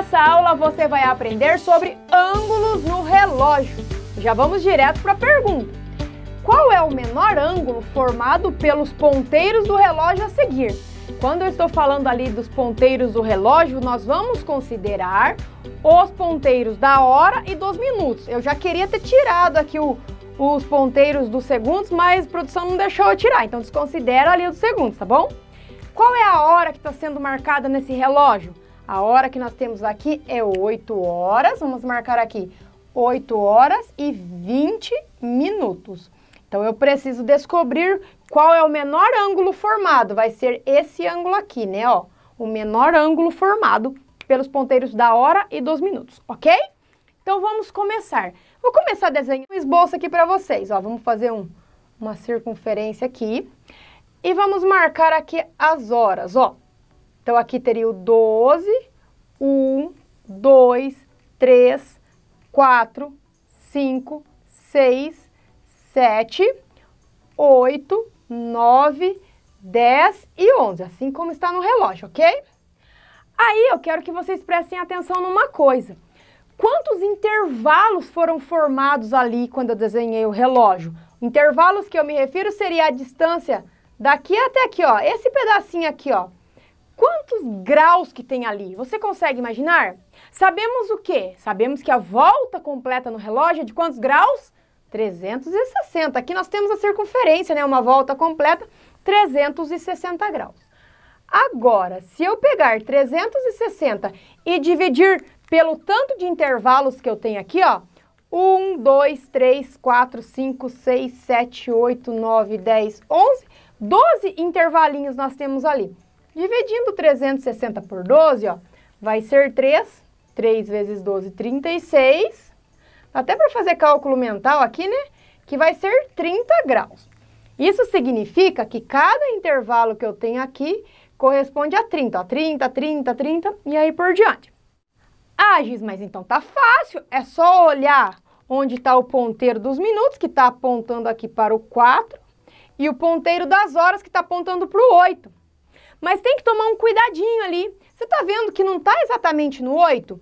Nessa aula você vai aprender sobre ângulos no relógio. Já vamos direto para a pergunta. Qual é o menor ângulo formado pelos ponteiros do relógio a seguir? Quando eu estou falando ali dos ponteiros do relógio, nós vamos considerar os ponteiros da hora e dos minutos. Eu já queria ter tirado aqui o, os ponteiros dos segundos, mas a produção não deixou eu tirar, então desconsidera ali os segundos, tá bom? Qual é a hora que está sendo marcada nesse relógio? A hora que nós temos aqui é 8 horas, vamos marcar aqui 8 horas e 20 minutos. Então, eu preciso descobrir qual é o menor ângulo formado. Vai ser esse ângulo aqui, né? Ó, o menor ângulo formado pelos ponteiros da hora e dos minutos, ok? Então, vamos começar. Vou começar a desenhar um esboço aqui para vocês. Ó, vamos fazer um, uma circunferência aqui. E vamos marcar aqui as horas, ó. Então, aqui teria o 12, 1, 2, 3, 4, 5, 6, 7, 8, 9, 10 e 11, assim como está no relógio, ok? Aí eu quero que vocês prestem atenção numa coisa. Quantos intervalos foram formados ali quando eu desenhei o relógio? Intervalos que eu me refiro seria a distância daqui até aqui, ó. Esse pedacinho aqui, ó quantos graus que tem ali? Você consegue imaginar? Sabemos o quê? Sabemos que a volta completa no relógio é de quantos graus? 360. Aqui nós temos a circunferência, né? Uma volta completa, 360 graus. Agora, se eu pegar 360 e dividir pelo tanto de intervalos que eu tenho aqui, ó, 1, 2, 3, 4, 5, 6, 7, 8, 9, 10, 11, 12 intervalinhos nós temos ali. Dividindo 360 por 12, ó, vai ser 3. 3 vezes 12, 36. Até para fazer cálculo mental aqui, né? Que vai ser 30 graus. Isso significa que cada intervalo que eu tenho aqui corresponde a 30, ó, 30, 30, 30 e aí por diante. Ah, mas então tá fácil, é só olhar onde está o ponteiro dos minutos, que está apontando aqui para o 4, e o ponteiro das horas, que está apontando para o 8. Mas tem que tomar um cuidadinho ali. Você está vendo que não está exatamente no 8?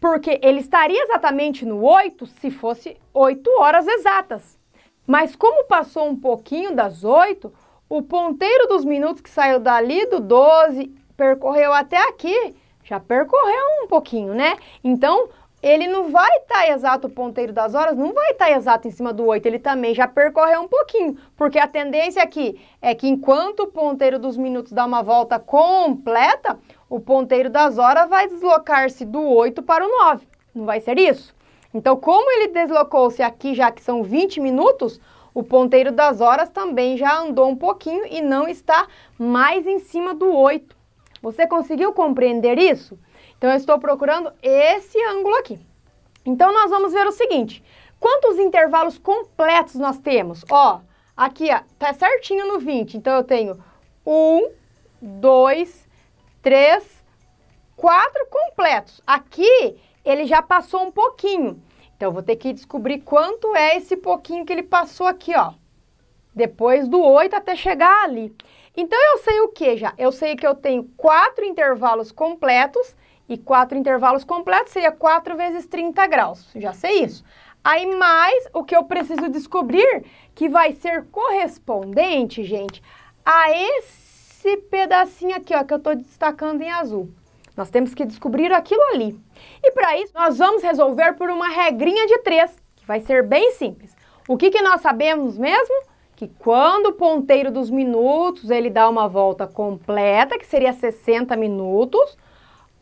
Porque ele estaria exatamente no 8 se fosse 8 horas exatas. Mas como passou um pouquinho das 8, o ponteiro dos minutos que saiu dali do 12, percorreu até aqui, já percorreu um pouquinho, né? Então, ele não vai estar tá exato o ponteiro das horas, não vai estar tá exato em cima do 8, ele também já percorreu um pouquinho, porque a tendência aqui é que enquanto o ponteiro dos minutos dá uma volta completa, o ponteiro das horas vai deslocar-se do 8 para o 9, não vai ser isso? Então, como ele deslocou-se aqui, já que são 20 minutos, o ponteiro das horas também já andou um pouquinho e não está mais em cima do 8. Você conseguiu compreender isso? Então, eu estou procurando esse ângulo aqui. Então, nós vamos ver o seguinte. Quantos intervalos completos nós temos? Ó, aqui ó, tá certinho no 20. Então, eu tenho 1, 2, 3, 4 completos. Aqui, ele já passou um pouquinho. Então, eu vou ter que descobrir quanto é esse pouquinho que ele passou aqui, ó. Depois do 8 até chegar ali. Então, eu sei o que já? Eu sei que eu tenho quatro intervalos completos e quatro intervalos completos seria 4 vezes 30 graus. Já sei isso. Aí mais o que eu preciso descobrir que vai ser correspondente, gente, a esse pedacinho aqui, ó, que eu estou destacando em azul. Nós temos que descobrir aquilo ali. E para isso, nós vamos resolver por uma regrinha de três, que vai ser bem simples. O que, que nós sabemos mesmo? Que quando o ponteiro dos minutos, ele dá uma volta completa, que seria 60 minutos,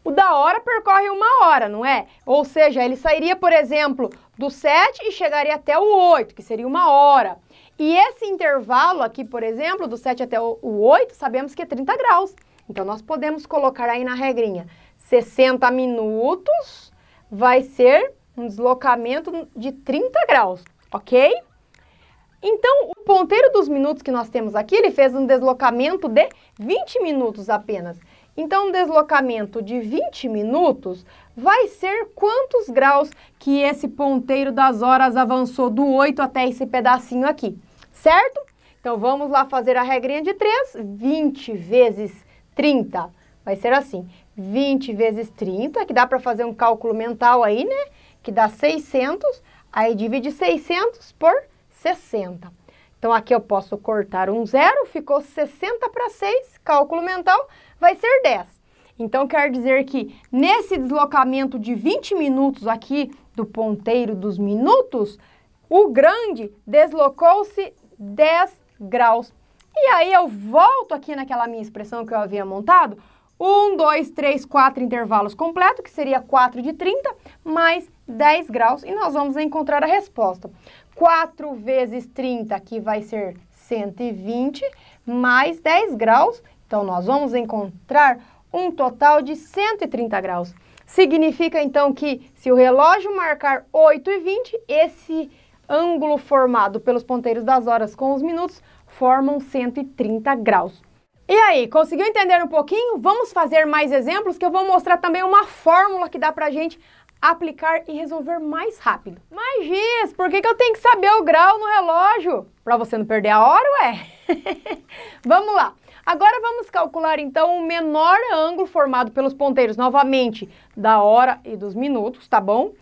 o da hora percorre uma hora, não é? Ou seja, ele sairia, por exemplo, do 7 e chegaria até o 8, que seria uma hora. E esse intervalo aqui, por exemplo, do 7 até o 8, sabemos que é 30 graus. Então, nós podemos colocar aí na regrinha 60 minutos vai ser um deslocamento de 30 graus, ok? Então, o ponteiro dos minutos que nós temos aqui, ele fez um deslocamento de 20 minutos apenas. Então, um deslocamento de 20 minutos vai ser quantos graus que esse ponteiro das horas avançou do 8 até esse pedacinho aqui, certo? Então, vamos lá fazer a regrinha de 3, 20 vezes 30, vai ser assim, 20 vezes 30, que dá para fazer um cálculo mental aí, né? Que dá 600, aí divide 600 por 60. Então, aqui eu posso cortar um zero, ficou 60 para 6, cálculo mental, vai ser 10. Então, quer dizer que nesse deslocamento de 20 minutos aqui do ponteiro dos minutos, o grande deslocou-se 10 graus. E aí eu volto aqui naquela minha expressão que eu havia montado, 1, 2, 3, 4 intervalos completos, que seria 4 de 30, mais 10 graus, e nós vamos encontrar a resposta. 4 vezes 30, que vai ser 120, mais 10 graus, então, nós vamos encontrar um total de 130 graus. Significa, então, que se o relógio marcar 8 e 20, esse ângulo formado pelos ponteiros das horas com os minutos formam 130 graus. E aí, conseguiu entender um pouquinho? Vamos fazer mais exemplos que eu vou mostrar também uma fórmula que dá pra gente aplicar e resolver mais rápido. Mas, Gis, por que, que eu tenho que saber o grau no relógio? Pra você não perder a hora, ué? Vamos lá. Agora vamos calcular então o menor ângulo formado pelos ponteiros, novamente, da hora e dos minutos, tá bom?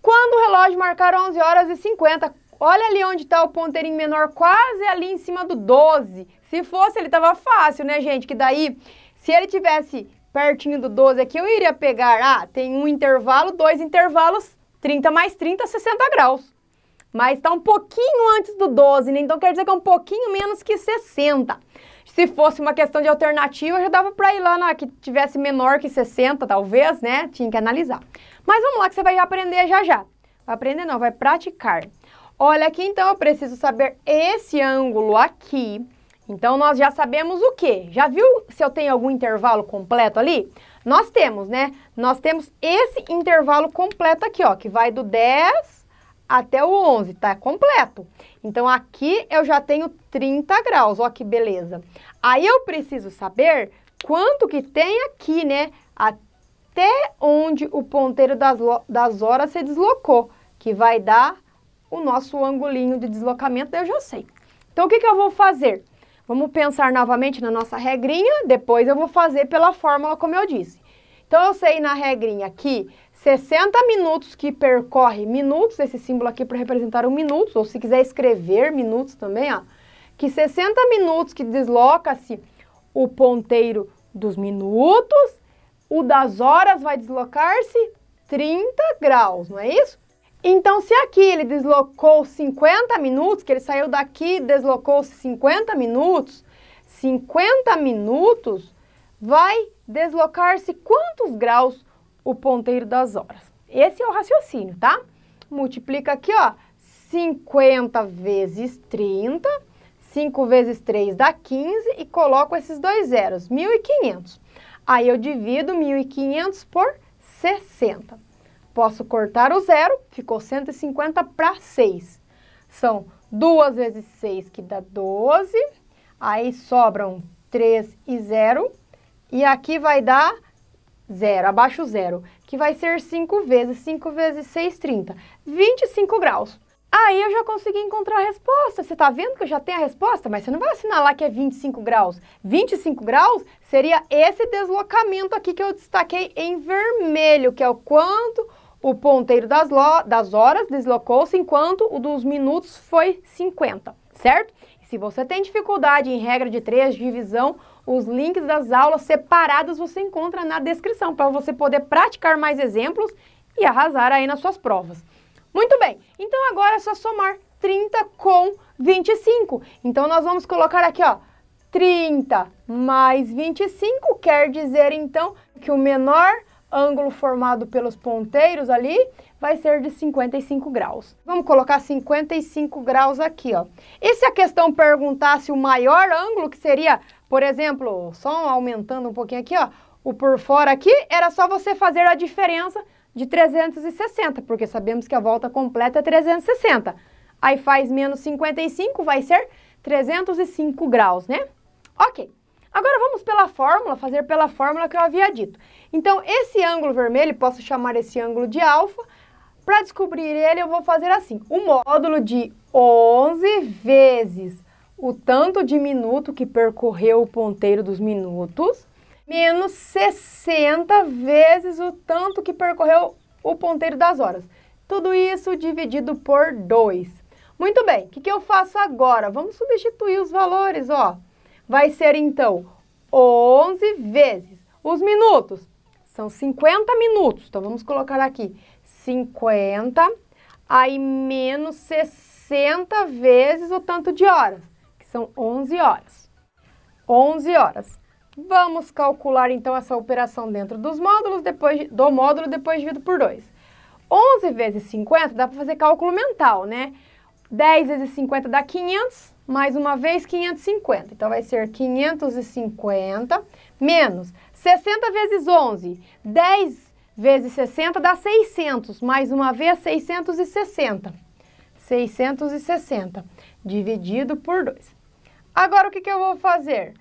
Quando o relógio marcar 11 horas e 50, olha ali onde está o ponteirinho menor, quase ali em cima do 12. Se fosse, ele estava fácil, né, gente? Que daí, se ele tivesse pertinho do 12 aqui, eu iria pegar, ah, tem um intervalo, dois intervalos, 30 mais 30, 60 graus. Mas está um pouquinho antes do 12, né? Então quer dizer que é um pouquinho menos que 60 se fosse uma questão de alternativa, já dava para ir lá na que tivesse menor que 60, talvez, né? Tinha que analisar. Mas vamos lá que você vai aprender já já. Vai aprender não, vai praticar. Olha aqui, então, eu preciso saber esse ângulo aqui. Então, nós já sabemos o quê? Já viu se eu tenho algum intervalo completo ali? Nós temos, né? Nós temos esse intervalo completo aqui, ó, que vai do 10 até o 11, tá completo. Então, aqui eu já tenho 30 graus, ó que beleza. Aí eu preciso saber quanto que tem aqui, né? Até onde o ponteiro das, das horas se deslocou, que vai dar o nosso angulinho de deslocamento, eu já sei. Então, o que, que eu vou fazer? Vamos pensar novamente na nossa regrinha, depois eu vou fazer pela fórmula, como eu disse. Então, eu sei na regrinha aqui. 60 minutos que percorre minutos, esse símbolo aqui para representar o minutos, ou se quiser escrever minutos também, ó, que 60 minutos que desloca-se o ponteiro dos minutos, o das horas vai deslocar-se 30 graus, não é isso? Então, se aqui ele deslocou 50 minutos, que ele saiu daqui e deslocou-se 50 minutos, 50 minutos vai deslocar-se quantos graus? o ponteiro das horas. Esse é o raciocínio, tá? Multiplica aqui, ó, 50 vezes 30, 5 vezes 3 dá 15 e coloco esses dois zeros, 1.500. Aí eu divido 1.500 por 60. Posso cortar o zero, ficou 150 para 6. São 2 vezes 6 que dá 12, aí sobram 3 e 0, e aqui vai dar zero, abaixo zero, que vai ser 5 vezes 5 vezes 6, 30, 25 graus. Aí eu já consegui encontrar a resposta. Você tá vendo que eu já tenho a resposta? Mas você não vai assinar lá que é 25 graus. 25 graus seria esse deslocamento aqui que eu destaquei em vermelho, que é o quanto o ponteiro das, das horas deslocou-se, enquanto o dos minutos foi 50, certo? Se você tem dificuldade em regra de três, divisão, os links das aulas separadas você encontra na descrição para você poder praticar mais exemplos e arrasar aí nas suas provas. Muito bem, então agora é só somar 30 com 25. Então nós vamos colocar aqui, ó, 30 mais 25 quer dizer então que o menor ângulo formado pelos ponteiros ali vai ser de 55 graus. Vamos colocar 55 graus aqui, ó. E se a questão perguntasse o maior ângulo, que seria, por exemplo, só aumentando um pouquinho aqui, ó, o por fora aqui, era só você fazer a diferença de 360, porque sabemos que a volta completa é 360. Aí faz menos 55, vai ser 305 graus, né? Ok. Agora vamos pela fórmula, fazer pela fórmula que eu havia dito. Então, esse ângulo vermelho, posso chamar esse ângulo de alfa, para descobrir ele, eu vou fazer assim, o módulo de 11 vezes o tanto de minuto que percorreu o ponteiro dos minutos, menos 60 vezes o tanto que percorreu o ponteiro das horas. Tudo isso dividido por 2. Muito bem, o que, que eu faço agora? Vamos substituir os valores, ó. Vai ser, então, 11 vezes os minutos. São 50 minutos, então vamos colocar aqui 50, aí menos 60 vezes o tanto de horas, que são 11 horas. 11 horas. Vamos calcular então essa operação dentro dos módulos, depois do módulo depois dividido por 2. 11 vezes 50 dá para fazer cálculo mental, né? 10 vezes 50 dá 500, mais uma vez 550. Então vai ser 550 menos 60 vezes 11. 10 vezes vezes 60 dá 600. Mais uma vez, 660. 660 dividido por 2. Agora, o que, que eu vou fazer?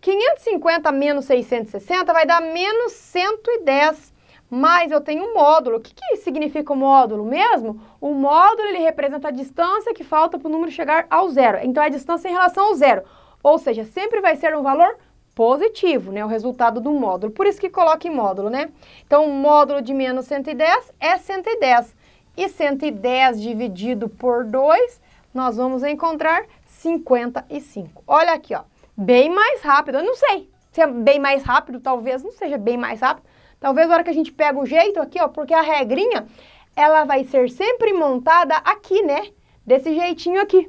550 menos 660 vai dar menos 110. Mas eu tenho um módulo. O que, que significa o módulo mesmo? O módulo ele representa a distância que falta para o número chegar ao zero. Então, é a distância em relação ao zero. Ou seja, sempre vai ser um valor positivo, né? O resultado do módulo. Por isso que coloca em módulo, né? Então, módulo de menos 110 é 110. E 110 dividido por 2, nós vamos encontrar 55. Olha aqui, ó. Bem mais rápido. Eu não sei se é bem mais rápido, talvez não seja bem mais rápido. Talvez na hora que a gente pega o jeito aqui, ó, porque a regrinha, ela vai ser sempre montada aqui, né? Desse jeitinho aqui.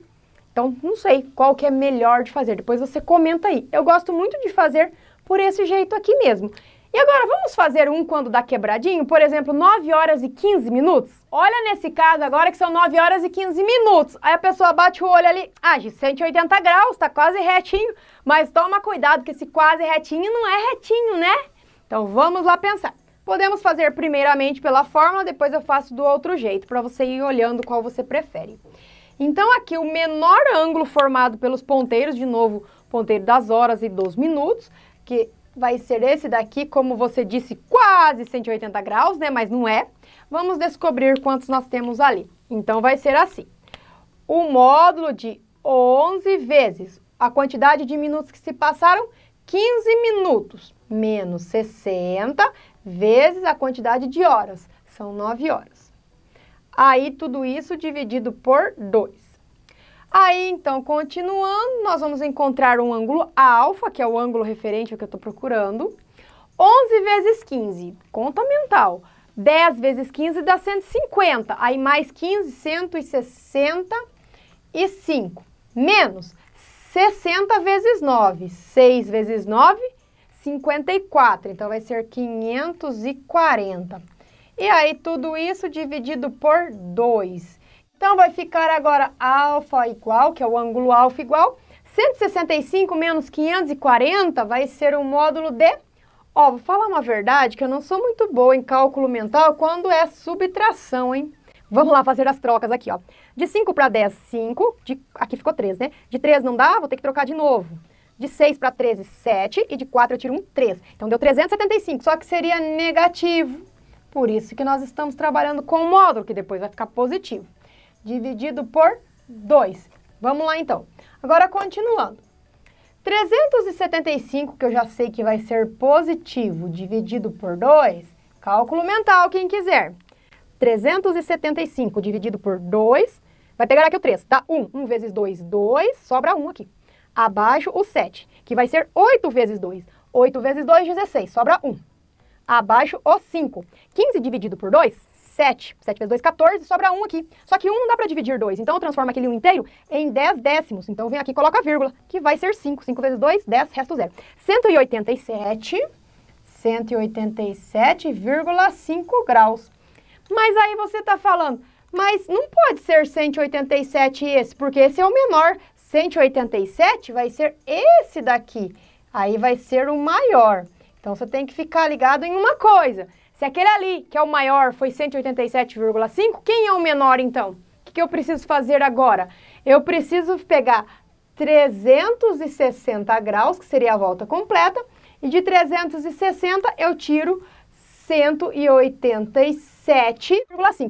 Então, não sei qual que é melhor de fazer. Depois você comenta aí. Eu gosto muito de fazer por esse jeito aqui mesmo. E agora, vamos fazer um quando dá quebradinho? Por exemplo, 9 horas e 15 minutos? Olha nesse caso agora que são 9 horas e 15 minutos. Aí a pessoa bate o olho ali, ah, 180 graus, tá quase retinho. Mas toma cuidado que esse quase retinho não é retinho, né? Então vamos lá pensar. Podemos fazer primeiramente pela fórmula, depois eu faço do outro jeito, para você ir olhando qual você prefere. Então aqui o menor ângulo formado pelos ponteiros, de novo, ponteiro das horas e dos minutos, que vai ser esse daqui, como você disse, quase 180 graus, né? Mas não é. Vamos descobrir quantos nós temos ali. Então vai ser assim. O módulo de 11 vezes a quantidade de minutos que se passaram, 15 minutos, menos 60 vezes a quantidade de horas, são 9 horas. Aí, tudo isso dividido por 2. Aí, então, continuando, nós vamos encontrar um ângulo alfa, que é o ângulo referente ao que eu estou procurando. 11 vezes 15, conta mental. 10 vezes 15 dá 150. Aí, mais 15, 165. Menos 60 vezes 9. 6 vezes 9, 54. Então, vai ser 540. E aí, tudo isso dividido por 2. Então, vai ficar agora alfa igual, que é o ângulo alfa igual. 165 menos 540 vai ser o módulo de... Ó, vou falar uma verdade, que eu não sou muito boa em cálculo mental quando é subtração, hein? Vamos lá fazer as trocas aqui, ó. De 5 para 10, 5. De, aqui ficou 3, né? De 3 não dá, vou ter que trocar de novo. De 6 para 13, 7. E de 4 eu tiro um 3. Então, deu 375, só que seria negativo. Por isso que nós estamos trabalhando com o módulo, que depois vai ficar positivo, dividido por 2. Vamos lá, então. Agora, continuando. 375, que eu já sei que vai ser positivo, dividido por 2, cálculo mental, quem quiser. 375 dividido por 2, vai pegar aqui o 3, tá? 1, 1 vezes 2, 2, sobra 1 aqui. Abaixo o 7, que vai ser 8 vezes 2. 8 vezes 2, 16, sobra 1 abaixo o 5. 15 dividido por 2, 7. 7 vezes 2, 14, sobra 1 aqui. Só que 1 não dá para dividir 2, então eu transformo aquele 1 inteiro em 10 décimos. Então eu venho aqui e coloco a vírgula, que vai ser 5. 5 vezes 2, 10, resto 0. 187, 187,5 graus. Mas aí você está falando, mas não pode ser 187 esse, porque esse é o menor. 187 vai ser esse daqui. Aí vai ser o maior. Então você tem que ficar ligado em uma coisa. Se aquele ali, que é o maior, foi 187,5, quem é o menor então? O que, que eu preciso fazer agora? Eu preciso pegar 360 graus, que seria a volta completa, e de 360 eu tiro 187,5.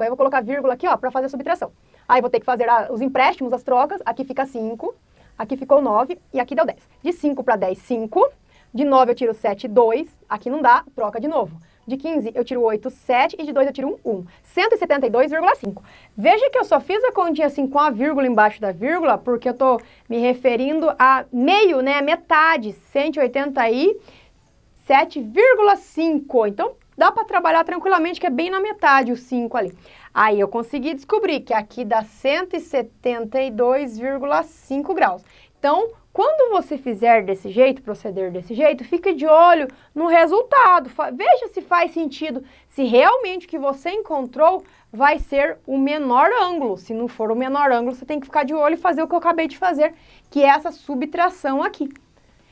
Aí eu vou colocar vírgula aqui, ó, para fazer a subtração. Aí vou ter que fazer a, os empréstimos, as trocas, aqui fica 5, aqui ficou 9 e aqui deu 10. De 5 para 10, 5. De 9 eu tiro 7, 2. Aqui não dá, troca de novo. De 15 eu tiro 8, 7 e de 2 eu tiro 1, 1. 172,5. Veja que eu só fiz a continha assim com a vírgula embaixo da vírgula, porque eu estou me referindo a meio, né? A metade, 187,5. Então, dá para trabalhar tranquilamente, que é bem na metade o 5 ali. Aí eu consegui descobrir que aqui dá 172,5 graus. Então, quando você fizer desse jeito, proceder desse jeito, fique de olho no resultado. Veja se faz sentido, se realmente o que você encontrou vai ser o menor ângulo. Se não for o menor ângulo, você tem que ficar de olho e fazer o que eu acabei de fazer, que é essa subtração aqui.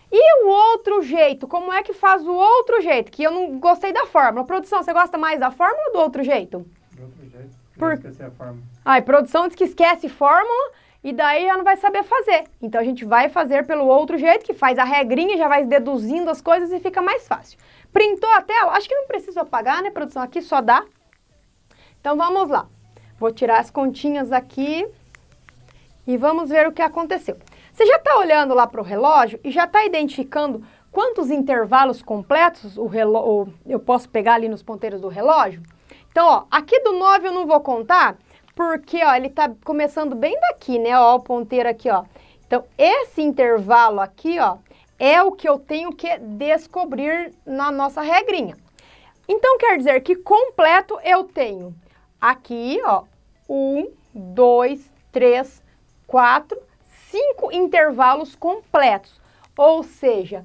E o outro jeito? Como é que faz o outro jeito? Que eu não gostei da fórmula. Produção, você gosta mais da fórmula ou do outro jeito? Do outro jeito. Por... Esqueci a fórmula. Ai, produção diz que esquece fórmula e daí já não vai saber fazer. Então a gente vai fazer pelo outro jeito, que faz a regrinha, já vai deduzindo as coisas e fica mais fácil. Printou a tela? Acho que não preciso apagar, né, produção? Aqui só dá. Então vamos lá. Vou tirar as continhas aqui e vamos ver o que aconteceu. Você já está olhando lá para o relógio e já está identificando quantos intervalos completos o eu posso pegar ali nos ponteiros do relógio? Então, ó, aqui do 9 eu não vou contar, porque ó, ele está começando bem daqui, né? Ó, o ponteiro aqui, ó. Então, esse intervalo aqui, ó, é o que eu tenho que descobrir na nossa regrinha. Então, quer dizer que completo eu tenho aqui, ó, um, dois, três, quatro, cinco intervalos completos. Ou seja,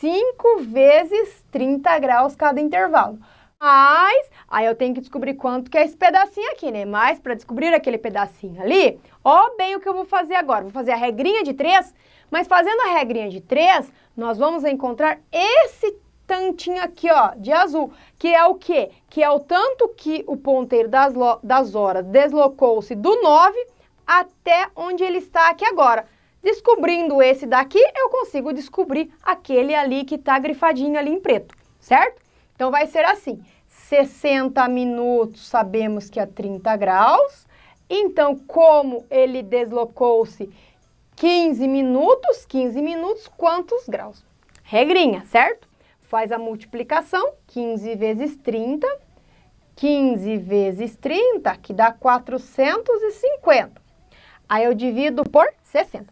cinco vezes 30 graus cada intervalo. Mas aí eu tenho que descobrir quanto que é esse pedacinho aqui, né? Mas para descobrir aquele pedacinho ali, ó bem o que eu vou fazer agora. Vou fazer a regrinha de três, mas fazendo a regrinha de três, nós vamos encontrar esse tantinho aqui, ó, de azul, que é o quê? Que é o tanto que o ponteiro das, das horas deslocou-se do 9 até onde ele está aqui agora. Descobrindo esse daqui, eu consigo descobrir aquele ali que está grifadinho ali em preto, certo? Então, vai ser assim. 60 minutos, sabemos que é 30 graus. Então, como ele deslocou-se 15 minutos, 15 minutos, quantos graus? Regrinha, certo? Faz a multiplicação, 15 vezes 30, 15 vezes 30, que dá 450. Aí eu divido por 60.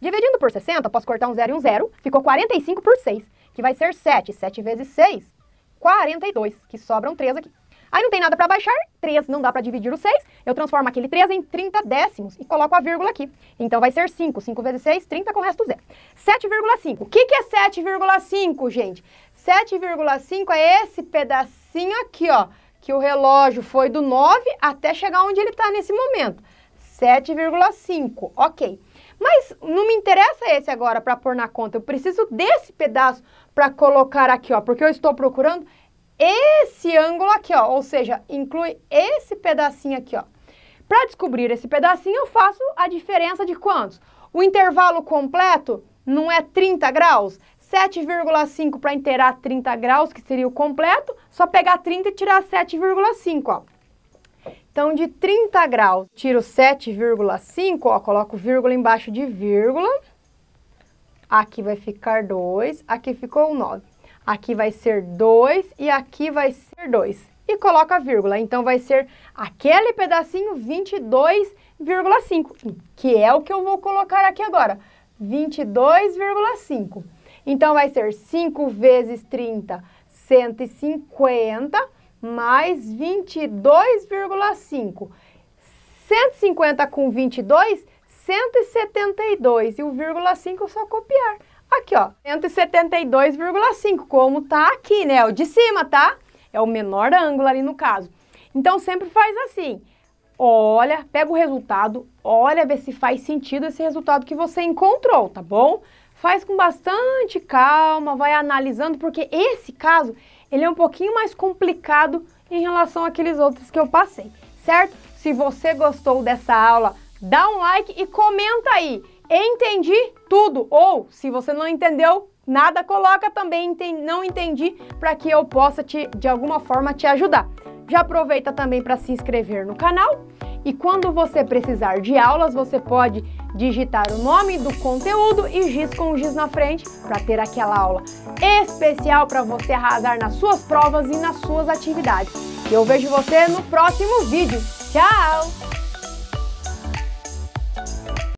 Dividindo por 60, posso cortar um zero e um zero, ficou 45 por 6, que vai ser 7. 7 vezes 6 42, que sobram 3 aqui. Aí não tem nada para baixar, 3 não dá para dividir o 6, eu transformo aquele 3 em 30 décimos e coloco a vírgula aqui. Então vai ser 5, 5 vezes 6, 30 com o resto zero. 7,5. O que, que é 7,5, gente? 7,5 é esse pedacinho aqui, ó, que o relógio foi do 9 até chegar onde ele está nesse momento. 7,5, ok. Mas não me interessa esse agora para pôr na conta, eu preciso desse pedaço para colocar aqui, ó, porque eu estou procurando esse ângulo aqui, ó, ou seja, inclui esse pedacinho aqui, ó. Para descobrir esse pedacinho, eu faço a diferença de quantos? O intervalo completo não é 30 graus? 7,5 para inteirar 30 graus, que seria o completo, só pegar 30 e tirar 7,5, ó. Então, de 30 graus, tiro 7,5, ó, coloco vírgula embaixo de vírgula. Aqui vai ficar 2, aqui ficou 9. Aqui vai ser 2 e aqui vai ser 2. E coloca vírgula, então vai ser aquele pedacinho 22,5, que é o que eu vou colocar aqui agora, 22,5. Então vai ser 5 vezes 30, 150, mais 22,5. 150 com 22 172 e o vírgula 5 é só copiar. Aqui, ó, 172,5, como tá aqui, né? É o de cima, tá? É o menor ângulo ali no caso. Então, sempre faz assim. Olha, pega o resultado, olha, ver se faz sentido esse resultado que você encontrou, tá bom? Faz com bastante calma, vai analisando, porque esse caso, ele é um pouquinho mais complicado em relação àqueles outros que eu passei, certo? Se você gostou dessa aula, dá um like e comenta aí. Entendi tudo. Ou, se você não entendeu nada, coloca também não entendi para que eu possa te, de alguma forma te ajudar. Já aproveita também para se inscrever no canal. E quando você precisar de aulas, você pode digitar o nome do conteúdo e giz com o giz na frente para ter aquela aula especial para você arrasar nas suas provas e nas suas atividades. Eu vejo você no próximo vídeo. Tchau!